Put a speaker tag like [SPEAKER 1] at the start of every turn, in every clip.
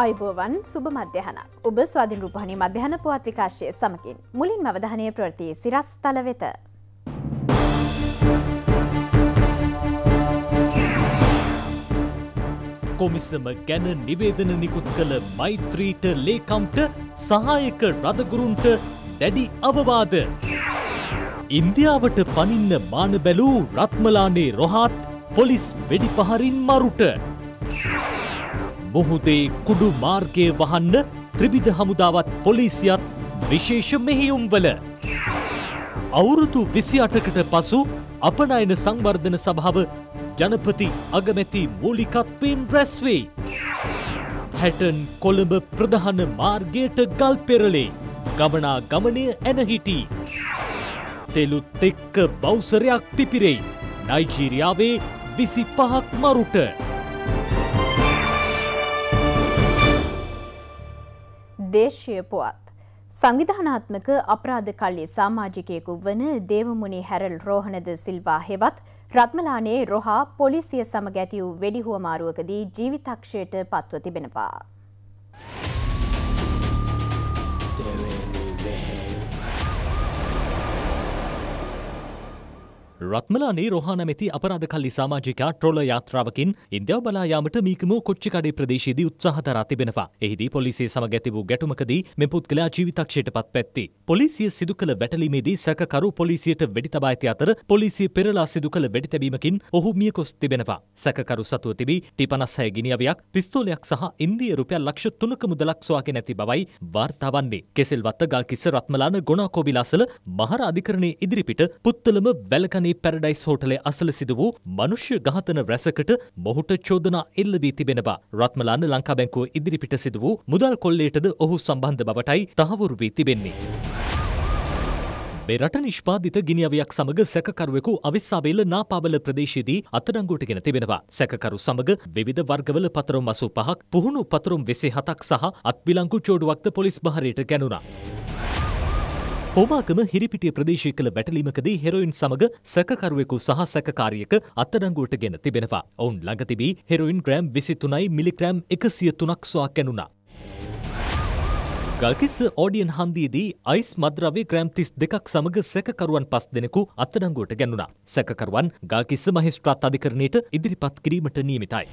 [SPEAKER 1] අයිබෝවන් සුබ මධ්‍යහනක් ඔබ ස්වාධින් රූපහණි මධ්‍යහන පුවත් විකාශය සමකින් මුලින් මවධානය ප්‍රවෘතියේ සිරස් තල වෙත.
[SPEAKER 2] කොමිසම ගැන නිවේදන නිකුත් කළ මෛත්‍රීට ලේකම්ට සහායක රදගුරුන්ට දැඩි අවවාද. ඉන්දියාවට පනින්න මාන බැලූ රත්මලානේ රොහත් පොලිස් වෙඩි පහරින් මරුට. මොහුදේ කුඩු මාර්ගය වහන්න ත්‍රිවිධ හමුදාවත් පොලිසියත් විශේෂ මෙහියුම්වල. අවුරුදු විසි අටකට පසු අපනයන සංවර්ධන සභාව ජනපති අගමැති මූලිකත්වයෙන් රැස්වේ. හැටන් කොළඹ ප්‍රධාන මාර්ගයට ගල් පෙරලේ ගමනා ගමනය ඇනහිටි. තෙලුත් එක්ක බෞසරයක් පිපිරෙයි. නයිජීරියාවේ විසි පහක් මරුට.
[SPEAKER 1] දේශය පුවත්. සංවිධානාත්මක අපරාධ කල්ලි සාමාජිකයෙකු වන දේවමුණි හැරල් රෝහණද සිල්වා හෙවත් රත්මලානේ රොහා පොලිසිය සමග ඇති වූ වෙඩිහුවමාරුවකදී ජීවිතක්ෂයට පත්ව තිබෙනවා.
[SPEAKER 2] රත්මලානේ රොහා නැමැති අපරාධ කල්ලි සාමාජිකයා ට්‍රොල යාත්‍රාවකින් ඉන්දියාව බලා යාමට මීකම කොච්චිකඩේ ප්‍රදේශයේදී උත්සාහ දරා තිබෙනවා. එහිදී පොලිසිය සමග ඇති වූ ගැටුමකදී මේ පුද්ගලයා ජීවිතක්ෂයට පත්වැත්ති. පොලිසිය සිදු කළ වැටලීමේදී සැකකරු පොලිසියට වෙඩි තබා ඇති අතර පොලිසිය පෙරලා සිදු කළ වෙඩි තැබීමකින් ඔහු මියකොස් තිබෙනවා. සැකකරු සතුව තිබී ටි56 ගිනි අවයක්, පිස්තෝලයක් සහ ඉන්දිය රුපියල් ලක්ෂ 3ක මුදලක් සොයාගෙන ඇති බවයි වාර්තා වන්නේ. කෙසෙල්වත්ත ගල්කිස්ස රත්මලාන ගුණාකෝවිලාසල මහර අධිකරණයේ ඉදිරිපිට පුත්තලම වැලකණේ මියාමි පැරඩයිස් හෝටලේ අසල සිදු වූ මනුෂ්‍ය ඝාතන රැසකට මොහුට චෝදනා එල්ල වී තිබෙනවා. රත්මලාන ලංකා බැංකුව ඉදිරිපිට සිදු වූ මුදල් කොල්ලේටද ඔහු සම්බන්ධ බවටයි තහවුරු වී තිබෙන්නේ. රට නිෂ්පාධිත ගිනිියාවයක් සමඟ සැකරුවෙකු අවිස්සාවේල නාපාවල ප්‍රදේශයේදී අත්තරංගෝටගෙන තිබෙනවා. සැකරු සමඟ විධ වර්ගවල පතරුම් අසු පහක් පුහුණු පතරුම් වෙසේ හතක් සහ අත්විලංකු චෝඩුවක්ද පොලිස් භාරයට ගැනුණා. හෝමාගම හිරිපිටිය ප්‍රදේශය කළ වැටලීමකදී හෙරොයින් සමඟ සැකකරුවෙකු සහ සැකකාරියක අත්තරංගුවට ගෙන තිබෙනවා. ඔවුන් ළඟ තිබී හෙරොයින් ග්‍රෑම් විසිතුනයි මිලිග්‍රෑම් එකසිය තුනක් ස්වා කැනුණා. ගල්කිස්ස ඕඩියන් හන්දියේදී අයිස් මද්‍රව්‍ය ග්‍රෑම් තිස් දෙකක් සමඟ සැකකරුවන් පස් දෙනෙකු අත්තරංගුවට ගැනුණා. සැකකරුවන් ගල්කිස්ස මහිස්ත්‍රාත් අධිකරණයට ඉදිරිපත් කිරීමට නියමිතයි.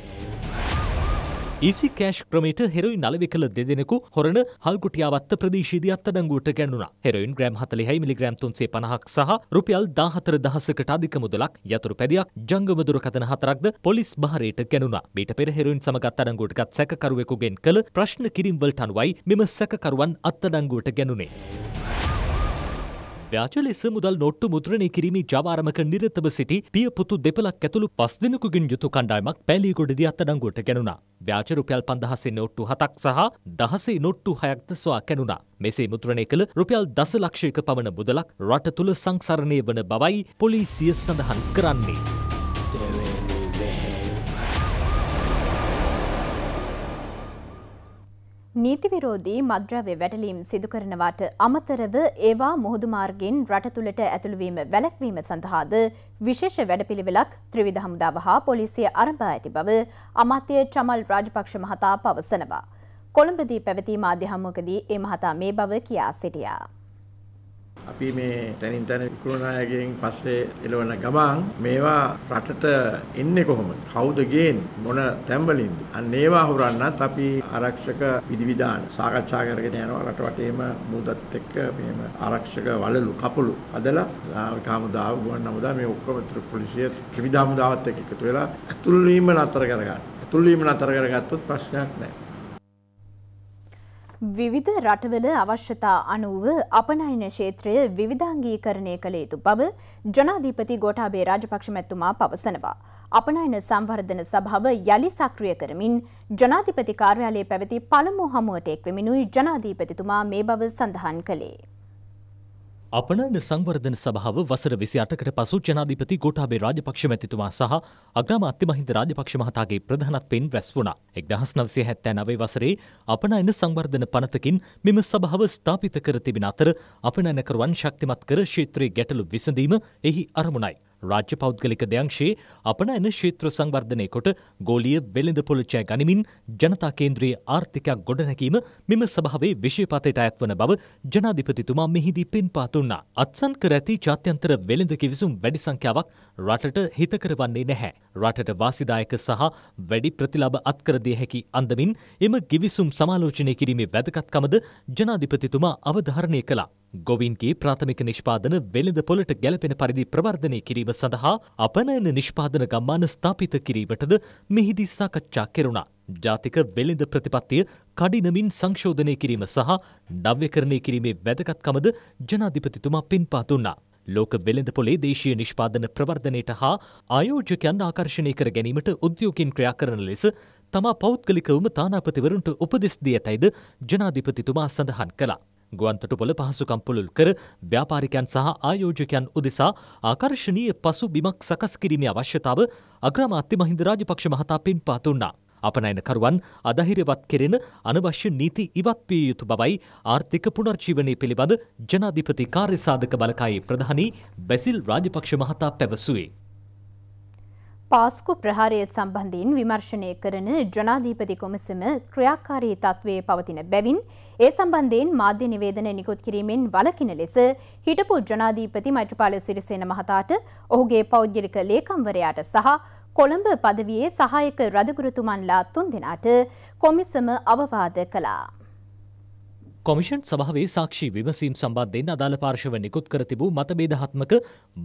[SPEAKER 2] ඊසි කෑෂ් ක්‍රමයට හෙරොයින් නලවි කළ දෙදෙනෙකු හොරණ හල්ගුටියාවත්ත ප්‍රදේශයේදී අත්අඩංගුවට ගැන්වුණා. හෙරොයින් ග්‍රෑම් 45 මිලිග්‍රෑම් 350ක් සහ රුපියල් 14000කට අධික මුදලක් යතුරු පැදියක් ජංගම දුරකථන හතරක්ද පොලිස් බහරයට ගැනුණා. මීට පෙර හෙරොයින් සමග අත්අඩංගුවට ගත් සැකකරුවෙකුගෙන් කළ ප්‍රශ්න කිරීම්වලට අනුවයි මෙම සැකකරුවන් අත්අඩංගුවට ගැනුණේ. ව්‍යාජ ලෙස මුදල් නොට්ටු මුද්‍රණය කිරීමේ ජවාරමක නිරතව සිටි පිය පුතු දෙපලක් ඇතුළු පස් දෙනෙකුගෙන් යුතු කණ්ඩායමක් පැලීගොඩදී අත්අඩංගුවට ගැනුණා. ව්‍යාජ රුපියල් පන්දහසේ නොට්ටු හතක් සහ දහසේ නොට්ටු හයක්ද සොයා කැනුණා. මෙසේ මුද්‍රණය කළ රුපියල් දස ලක්ෂයක පමණ මුදලක් රට තුළ සංසරණය වන බවයි පොලිසිය සඳහන් කරන්නේ.
[SPEAKER 1] නීති විරෝධී මද්‍රව්‍ය වැටලීම් සිදු කරනවාට අමතරව ඒවා මුහුදු මාර්ගෙන් රට තුළට ඇතුළුවීම වැළැක්වීම සඳහාද විශේෂ වැඩපිළිවෙලක් ත්‍රිවිධ හමුදාව හා පොලිසිය ආරම්භ ඇති බව අමාත්‍ය චමල් රාජපක්ෂ මහතා පවසනවා. කොළඹදී පැවති මාධ්‍ය හමුවකදී ඒ මහතා මේ බව කියා සිටියා.
[SPEAKER 3] අපි මේ තැනින් තැන විකුණනායගෙන් පස්සේ එළවන ගමන් මේවා රටට එන්නේ කොහොමද? කවුද ගේන්නේ? මොන තැඹලින්ද? අන්න ඒවා හොරන්නත් අපි ආරක්ෂක විධිවිධාන සාකච්ඡා කරගෙන යනවා රට වටේම මුදත් එක්ක මෙහෙම ආරක්ෂක වළලු කපළු හදලා කාමුදාව ගුවන් හමුදා මේ ඔක්කොම ත්‍රිපොලිසිය ත්‍රිවිධ හමුදාවත් එක්ක එකතු වෙලා ඇතුල් වීම නතර කරගන්න. ඇතුල් වීම නතර කරගත්තොත් ප්‍රශ්නයක් නැහැ.
[SPEAKER 1] විවිධ රටවල අවශ්‍යතා අනුව අපනයින ක්ෂේත්‍රය විවිධාංගීකරණය කළ යුතු බව ජනාධීපති ගෝටාබේ රාජපක්ෂ මැතුමා පවසනවා. අපනයින සංවර්ධන සභාව යළි සක්‍රිය කරමින් ජනාධිපති කාර්යාලයේ පැවති පළමු හමුවට එක් වෙමිනුයි ජනාධීපතිතුමා මේ බව සඳහන් කළේ.
[SPEAKER 2] අපනයන සංවර්ධන සභාව වසර විසි අටකට පසු ජනාධිපති ගෝටාබේ රාජපක්ෂ මැතිතුමා සහ අග්‍රාමාත්‍ය මහින්ද රාජපක්ෂ මහතාගේ ප්‍රධානත්වයෙන් වැස් වුණා. එක්දහස් නවසය හැත්තෑ නවේ වසරේ අපනයන සංවර්ධන පනතකින් මෙම සභාව ස්ථාපිත කර තිබෙන අතර අපනයනකරුවන් ශක්තිමත් කර ශේත්‍රයේ ගැටලු විසඳීම එහි අරමුණයි. රාජ්‍ය පෞද්ගලික දෙංශයේ අපනයන ක්ෂේත්‍ර සංවර්ධනය කොට ගෝලිය වෙළඳ පොළචය ගනිමින් ජනතා කේන්ද්‍රයේ ආර්ථිකයක් ගොඩනැකීම මෙම සභාවේ විශේපතයට අයත්වන බව ජනාධිපතිතුමා මෙහිදී පින් පාතුන්නා. අත්සන් කර ඇති ජාත්‍යන්තර වෙළඳ කිවිසුම් වැඩි සංඛ්‍යාවක් රටට හිතකරවන්නේ නැහැ. රටට වාසිදායක සහ වැඩි ප්‍රතිලාභ අත්කරදිය හැකි අන්දමින් එම ගිවිසුම් සමාලෝචනය කිරීමේ වැදගත්කමද ජනාධිපතිතුමා අවධාරණය කළා. ගොවින්ගේ ප්‍රාථමික නිෂ්පාදන වෙළඳ පොලට ගැලපෙන පරිදි ප්‍රවර්ධනය කිරීම සඳහා අපනයන නිෂ්පාදන ගම්මාන ස්ථාපිත කිරීමටද මෙහිදී සාකච්ඡා කෙරුණා. ජාතික වෙළඳ ප්‍රතිපත්තිය කඩිනමින් සංශෝධනය කිරීම සහ නව්‍යකරණය කිරීමේ වැදගත්කමද ජනාධිපතිතුමා පින්පා දුන්නා. ලෝක වෙළඳ පොලේ දේශීය නිෂ්පාදන ප්‍රවර්ධනයට හා ආයෝජකයන් ආකර්ෂණය කර ගැනීමට උද්‍යෝගින් ක්‍රියා කරන ලෙස තමා පෞද්ගලිකවම තානාපතිවරුන්ට උපදෙස් දී ඇතැයිද ජනාධිපතිතුමා සඳහන් කළා. ගුවන්තොටුපොළ පහසුකම් පුළුල් කර ව්‍යාපාරිකයන් සහ ආයෝජකයන් උදෙසා ආකර්ශනීය පසු බිමක් සකස් කිරීමේ අවශ්‍යතාව අග්‍රාමාත්‍ය මහින්ද රාජපක්ෂ මහතා පින්පා දුන්නා. අපනයනකරුවන් අදහිරවත් කෙරෙන අනවශ්‍ය නීති ඉවත්විය යුතු බවයි ආර්ථික පුනර්ජීවනය පිළිබඳ ජනාධිපති කාර්යසාධක බලකායේ ප්‍රධානී බැසිල් රාජපක්ෂ මහතා පැවසුවේ.
[SPEAKER 1] පාස්කු ප්‍රහාරය සම්බන්ධයෙන් විමර්ශනය කරන ජනාධීපති කොමිසම ක්‍රියාකාරී තත්ත්වයේ පවතින බැවින් ඒ සම්බන්ධයෙන් මාධ්‍ය නිවේදන නිකුත් කිරීමෙන් වලකින ලෙස හිටපු ජනාධීපති මෛත්‍රපාල සිරිසේන මහතාට ඔහුගේ පෞද්ගලික ලේකම්වරයාට සහ කොළඹ පදවියේ සහායක රදගුරුතුමන්ලා තුන්දෙනාට කොමිසම අවවාද කළා.
[SPEAKER 2] කොමිෂන් සභාවේ සාක්ෂි විමසීම් සම්බන්ධයෙන් අදාළ පාර්ශව නිකුත් කර තිබූ මතභේදාත්මක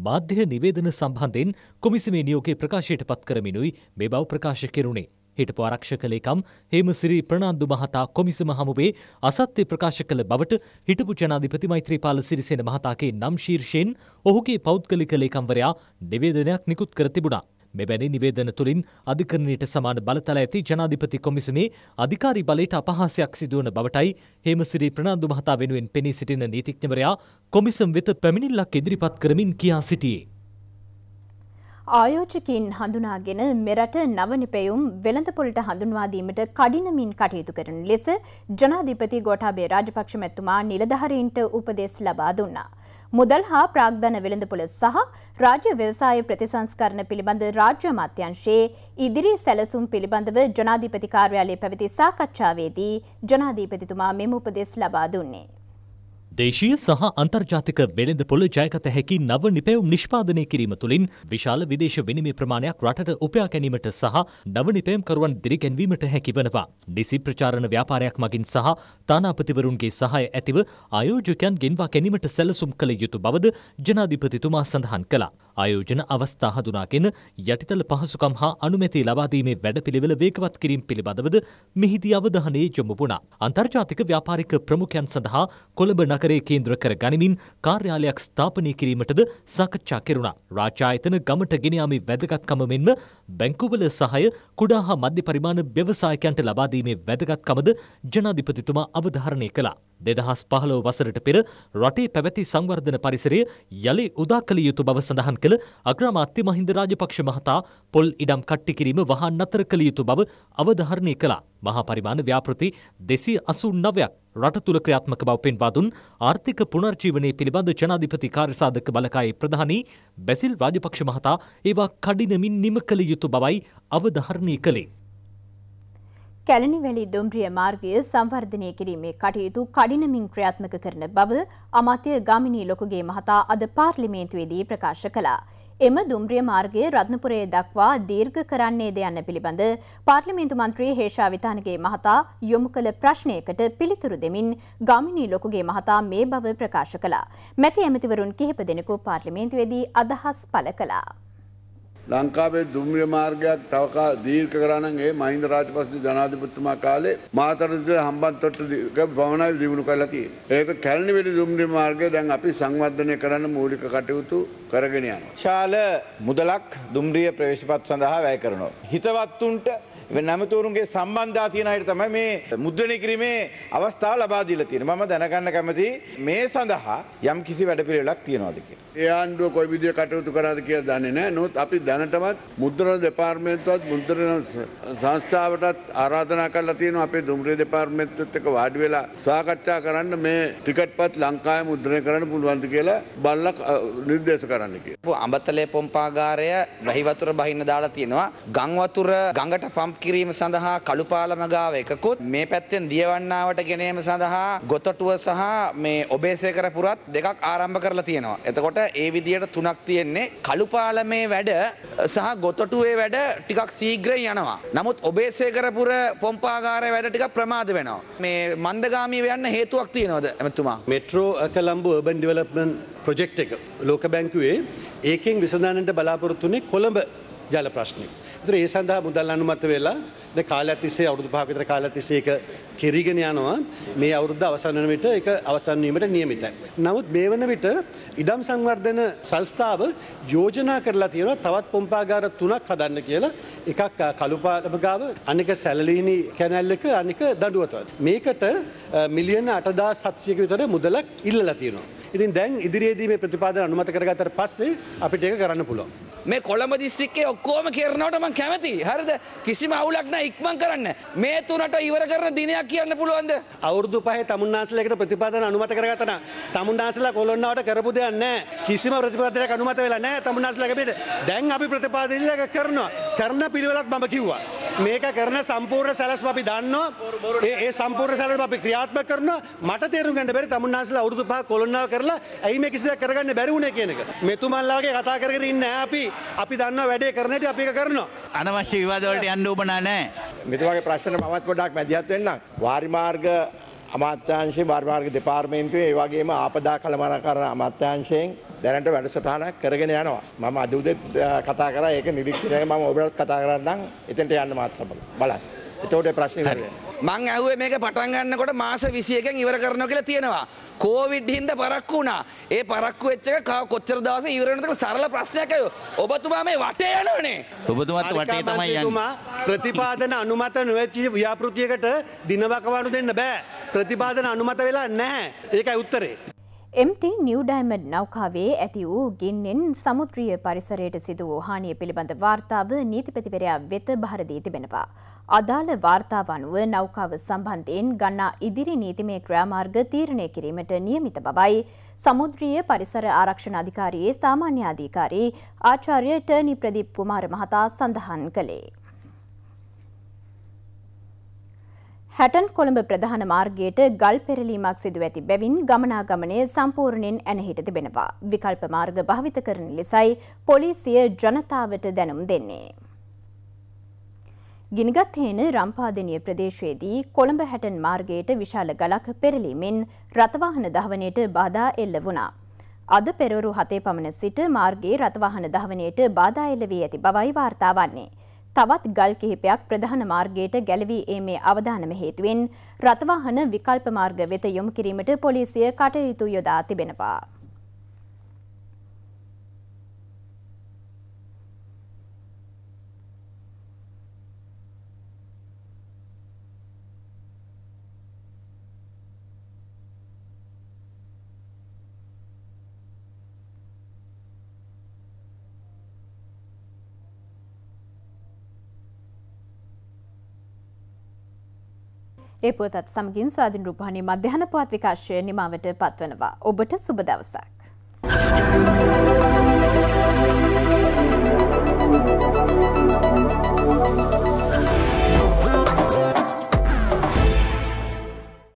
[SPEAKER 2] මාධ්‍ය නිවේදන සම්බන්ධයෙන් කොමිසමේ නියෝගේ ප්‍රකාශයට පත් කරමිනුයි මේ බව ප්‍රකාශ කෙරුණේ. හිටපු ආරක්ෂක ලේකම් හේමසිරි ප්‍රනාන්දු මහතා කොමිසම හමුවේ අසත්‍ය ප්‍රකාශ කළ බවට හිටපු ජනාධිපති මෛත්‍රීපාල සිරිසේන මහතාගේ නම් ශීර්ෂයෙන් ඔහුගේ පෞද්ගලික ලේකම්වරයා නිවේදනයක් නිකුත් කර තිබුණා. මෙවැනි නිවේදන තුළින් අධිකරණයට සමාන බලතල ඇති ජනාධිපති කොමිසමේ අධිකාරි බලයට අපහාසයක් සිදුවන බවටයි හේමසිරි ප්‍රනාන්දු මහතා වෙනුවෙන් පෙනී සිටින නීතිඥවරයා කොමිසම් වෙත පැමිණිල්ලක් ඉදිරිපත් කරමින් කියා සිටියේ.
[SPEAKER 1] ආයෝජකින් හඳුනාගෙන මෙරට නවනිපැයුම් වෙළඳපොළට හඳුන්වාදීමට කඩිනමින් කටයුතු කරන ලෙස ජනාධිපති ගොටාබේ රාජපක්ෂ මැතිතුමා නිලධහරීන්ට උපදෙස් ලබා දුන්නා. මුදල් හා ප්‍රාග්ධන වෙළඳපොළ සහ රාජ්‍ය ව්‍යවසාය ප්‍රතිසංස්කරණ පිළිබඳ රාජ්‍ය මාත්‍යංශයේ ඉදිරි සැලසුම් පිළිබඳව ජනාධිපති කාර්යාලයේ පැවති සාකච්ඡාවේදී ජනාධීපතිතුමා මෙම උපදෙස් ලබා දුන්නේ.
[SPEAKER 2] දේශීය සහ අන්තර්ජාතික වෙළඳපොළ ජයගත හැකි නව නිපැවුම් නිෂ්පාදනය කිරීම තුළින් විශාල විදේශ විනිමය ප්‍රමාණයක් රටට උපයා ගැනීමට සහ නව නිපැයම්කරුවන් දිරිගැන්වීමට හැකි වනවා. නිසි ප්‍රචාරණ ව්‍යාපාරයක් මගින් සහ තානාපතිවරුන්ගේ සහය ඇතිව ආයෝජකයන් ගෙන්වා ගැනීමට සැලසුම් කළ යුතු බවද ජනාධිපතිතුමා සඳහන් කළා. ආයෝජන අවස්ථා හඳුනාගෙන යටිතල පහසුකම් හා අනුමැති ලබාදීමේ වැඩපිළිවෙල වේගවත් කිරීම පිළිබඳවද මෙහිදී අවධානය යොමු වුණා. අන්තර්ජාතික ව්‍යාපාරික ප්‍රමුඛයන් සඳහා කොළඹ නගරේ කේන්ද්‍ර කර ගනිමින් කාර්යාලයක් ස්ථාපනය කිරීමටද සාකච්ඡා කෙරුණා. රාජායතන ගමට ගෙන යාමේ වැදගත්කම මෙන්ම බැංකුවල සහාය කුඩා හා මධ්‍ය පරිමාණ ව්‍යවසායකයන්ට ලබාදීමේ වැදගත්කමද ජනාධිපතිතුමා අවධාරණය කළා. දෙදහස් පහළොව වසරට පෙර රටේ පැවැති සංවර්ධන පරිසරය යළි උදා කළ යුතු බව සඳහන් කළ අග්‍රාමාත්‍ය මහින්ද රාජපක්ෂ මහතා පොල් ඉඩම් කට්ටි කිරීම වහා නතර කළ යුතු බව අවධාරණය කළා. මහපරිමාණ ව්‍යාපෘති දෙසී අසුන් නවයක් රට තුළ ක්‍රියාත්මක බව පෙන්වා දුන් ආර්ථික පුනර්ජීවනය පිළිබඳ ජනාධිපති කාර්යසාධක බලකායේ ප්‍රධානී බැසිල් රාජපක්ෂ මහතා ඒවා කඩිනමින් නිම කළ යුතු බවයි අවධාරණය කළේ.
[SPEAKER 1] කැලණිවැලි දුම්රිය මාර්ගය සංවර්ධනය කිරීමේ කටයුතු කඩිනමින් ක්‍රියාත්මක කරන බව අමාත්‍ය ගාමිණී ලොකුගේ මහතා අද පාර්ලිමේන්තුවේදී ප්‍රකාශ කළා. එම දුම්රිය මාර්ගය රත්නපුරයේ දක්වා දීර්ඝ කරන්නේද යන්න පිළිබඳ පාර්ලිමේන්තු මන්ත්‍රී හේෂා විතානගේ මහතා යොමු කළ ප්‍රශ්නයකට පිළිතුරු දෙමින් ගාමිණී ලොකුගේ මහතා මේ බව ප්‍රකාශ කළා. මැති ඇමතිවරුන් කිහිප දෙනෙකු පාර්ලිමේන්තුවේදී අදහස් පළ කළා.
[SPEAKER 3] ලංකාවේ දුම්රිය මාර්ගයක් තවකා දීර්ඝ කරානම් ඒ මහින්ද රාජපක්ෂ ජනාධිපතිතුමා කාලේ මාතරදිද හම්බන්තොට්ට පවණයි දියුණු කරලා තියෙන්නේ. ඒක කැලණිවැලි දුම්රිය මාර්ගය දැන් අපි සංවර්ධනය කරන්න මූලික කටයුතු කරගෙන යනවා. ශාල මුදලක් දුම්රිය ප්‍රවේශපත් සඳහා වැය කරනවා. හිතවත්තුන්ට නැමතුරුන්ගේ සම්බන්ධා තියෙන අයට තමයි මේ මුද්‍රණය කිරීමේ අවස්ථාව ලබා දීලා තියෙන්නේ. මම දැනගන්න කැමති මේ සඳහා යම් කිසි වැඩපිළිවෙලක් තියනවාද කියලා. ඒ ආණ්ඩුව කොයි විදිහට කටයුතු කරාද කියලා දන්නේ නැහැ. නමුත් අපි දැනටමත් මුද්‍රණ දෙපාර්මේන්තුවත් මුද්‍රණ සංස්ථාවටත් ආරාධනා කරලා තියෙනවා අපේ දුම්රිය දෙපාර්තමේන්තුවත් එක්ක වාඩි වෙලා සාකච්ඡා කරන්න මේ ටිකට්පත් ලංකාවේ මුද්‍රණය කරන්න පුළුවන්ද කියලා බලලා නිර්දේශ කරන්න කියලා. අඹතලේ පොම්පාගාරය වැහි වතුර බහින්න දාලා තියෙනවා. ගම් වතුර ගඟට පම්ප් කිරීම සඳහා කළුපාලම ගාව එකකුත් මේ පැත්තෙන් දියවන්නාවට ගෙනීම සඳහා ගොතටුව සහ මේ ඔබේසේකර පුරත් දෙකක් ආරම්භ කරලා තියෙනවා. එතකොට ඒ විදියට තුනක් තියෙන්නේ කළුපාලමේ වැඩ සහ ගොතටුවේ වැඩ ටිකක් සීග්‍රයි යනවා. නමුත් ඔබේසේ කරපුර පොම්පාගාර වැඩ ටික ප්‍රමාද වෙනවා. මේ මන්දගාමීව යන්න හේතුවක් තියෙනවද ඇමතුමා. Metro Colombo urban development project එක ලෝක බැංකුවේ ඒකෙන් විසඳානට බලාපොරොත්තුනේ කොළඹ ජල ප්‍රශ්නය. තුර ඒ සඳහා මුදල් අනුමත වෙලා කාලයක් තිස්සේ අවුරුදු පහක් විතර කාලයක් තිස්සේ ඒක කිරීගෙන යනවා මේ අවුරුද්ද අවසන් වෙන විට ඒක අවසන් වීමට නියමිතයි. නමුත් මේ වන විට ඉඩම් සංවර්ධන සංස්ථාව යෝජනා කරලා තියෙනවා තවත් පොම්පාගාර තුනක් හදන්න කියලා එකක් කළුපාලම ගාව අනික සැලලීනි කැනල් එක අනික දඬුවතවත්. මේකට මිලියන 8700ක විතර මුදලක් ඉල්ලලා තියෙනවා. ඉතින් දැන් ඉදිරියේදී මේ ප්‍රතිපාදන අනුමත කරගත්තට පස්සේ අපිට ඒක කරන්න පුළුවන්. මේ කොළඹ දිස්ත්‍රික්කේ ඔක්කොම කරනවට මම කැමතියි. හරිද? කිසිම අවුලක් නැහැ ඉක්මන් කරන්න. මේ තුනට ඉවර කරන දිනයක් කියන්න පුළුවන්ද? අවුරුදු පහේ තමුන්නාසලයකට ප්‍රතිපාදන අනුමත කරගත්තා නම් තමුන්නාසලා කොළොන්නාවට කරපු දෙයක් නැහැ. කිසිම ප්‍රතිපාදනයක් අනුමත වෙලා නැහැ තමුන්නාසලා කැපිට. දැන් අපි ප්‍රතිපාදනයක් කරනවා. කරන පිළිවෙලත් මම කිව්වා. මේක කරන සම්පූර්ණ සැලස්ම අපි දන්නවා. ඒ සම්පූර්ණ සැලස්ම අපි ක්‍රියාත්මක කරනවා. මට තේරුම් ගන්න බැරි තමුන්නාන්සලා අවුරුදු 5 කොලොන්නාව කරලා ඇයි මේ කිසි දෙයක් කරගන්න බැරි වුණේ කියන එක. මෙතුමන්ලාගේ කතා කරගෙන ඉන්නේ නැහැ අපි. අපි දන්නවා වැඩේ කරන හැටි අපි ඒක කරනවා. අනවශ්‍ය විවාද වලට යන්න ඕම නැහැ. මෙතුමාගේ ප්‍රශ්න මමත් පොඩ්ඩක් මැදිහත් වෙන්නම්. වාරි මාර්ග අමාත්‍යංශයේ වාරි මාර්ග දෙපාර්තමේන්තුවේ ඒ වගේම ආපදා කළමනාකරණ අමාත්‍යංශයෙන් දැනට වැඩසටහනක් කරගෙන යනවා. මම අද උදේ කතා කරා ඒක නිරීක්ෂණය මම ඔබලත් කතා කරන්නම්. එතෙන්ට යන්න මාත් සමග. බලන්න. එතකොට ප්‍රශ්නේ ඉවරයි. මං ඇහුවේ මේක පටන් ගන්නකොට මාස 21කින් ඉවර කරනවා කියලා තියෙනවා. කෝවිඩ් හින්දා පරක්කු වුණා. ඒ පරක්කු වෙච්ච එක කොච්චර දවසේ ඉවර වෙනවද කියලා සරල ප්‍රශ්නයක් අයෝ. ඔබතුමා මේ වටේ යනවනේ. ඔබතුමාත් වටේ තමයි යන්නේ. ඔබතුමා ප්‍රතිපාදන අනුමත නොවැච්ච ව්‍යාපෘතියකට දිනවකවානු දෙන්න බෑ. ප්‍රතිපාදන අනුමත වෙලා නැහැ. ඒකයි උත්තරේ.
[SPEAKER 1] MT නිව් ඩයිමන්ඩ් නෞකාවේ ඇති වූ ගින්නෙන් සමුද්‍රිය පරිසරයට සිදු වූ හානිය පිළිබඳ වාර්තාව නීතිපතිවරයා වෙත බහර දී තිබෙනවා. අදාළ වාර්තාව අනුව නෞකාව සම්බන්ධයෙන් ගන්නා ඉදිරි නීතිමය ක්‍රියාමාර්ග තීරණය කිරීමට නියමිත බවයි සමුද්‍රිය පරිසර ආරක්ෂණ අධිකාරියේ සාමාන්‍ය අධිකාරී ආචාර්ය ටර්නි ප්‍රදීප් කුමාර මහතා සඳහන් කළේ. හැටන් කොළඹ ප්‍රධාන මාර්ගයට ගල් පෙරලීමක් සිදු ඇති බැවින් ගමනාගමනය සම්පූර්ණයෙන් ඇනහිට තිබෙනවා. විකල්ප මාර්ග භාවිත කරන ලෙසයි පොලිසිය ජනතාවට දැනුම් දෙන්නේ. ගිනිගත්හේන රම්පාදනය ප්‍රදේශයේදී කොළඹ හැටන් මාර්ගයට විශාල ගලක් පෙරලීමෙන් රථවාහන දහවනයට බාධා එල්ල වුණා. අද පෙරවරු හතේ පමණ සිට මාර්ගයේ රථවාහන දහවනයට බාධා එල්ල වී ඇති බවයි වාර්තා වන්නේ. තවත් ගල් කිහිපයක් ප්‍රධාන මාර්ගයට ගැලවී ඒමේ අවධානම හේතුවෙන් රථවාහන විකල්ප මාර්ග වෙත යොමු කිරීමට පොලිසිය කටයුතු යොදා තිබෙනවා. ඒ පුවතත් සමගින් ස්වාධීන් රූපවාහිනී මධ්‍යහන පුවත් විකාශය නිමාවට පත්වනවා. ඔබට සුබ දවසක්.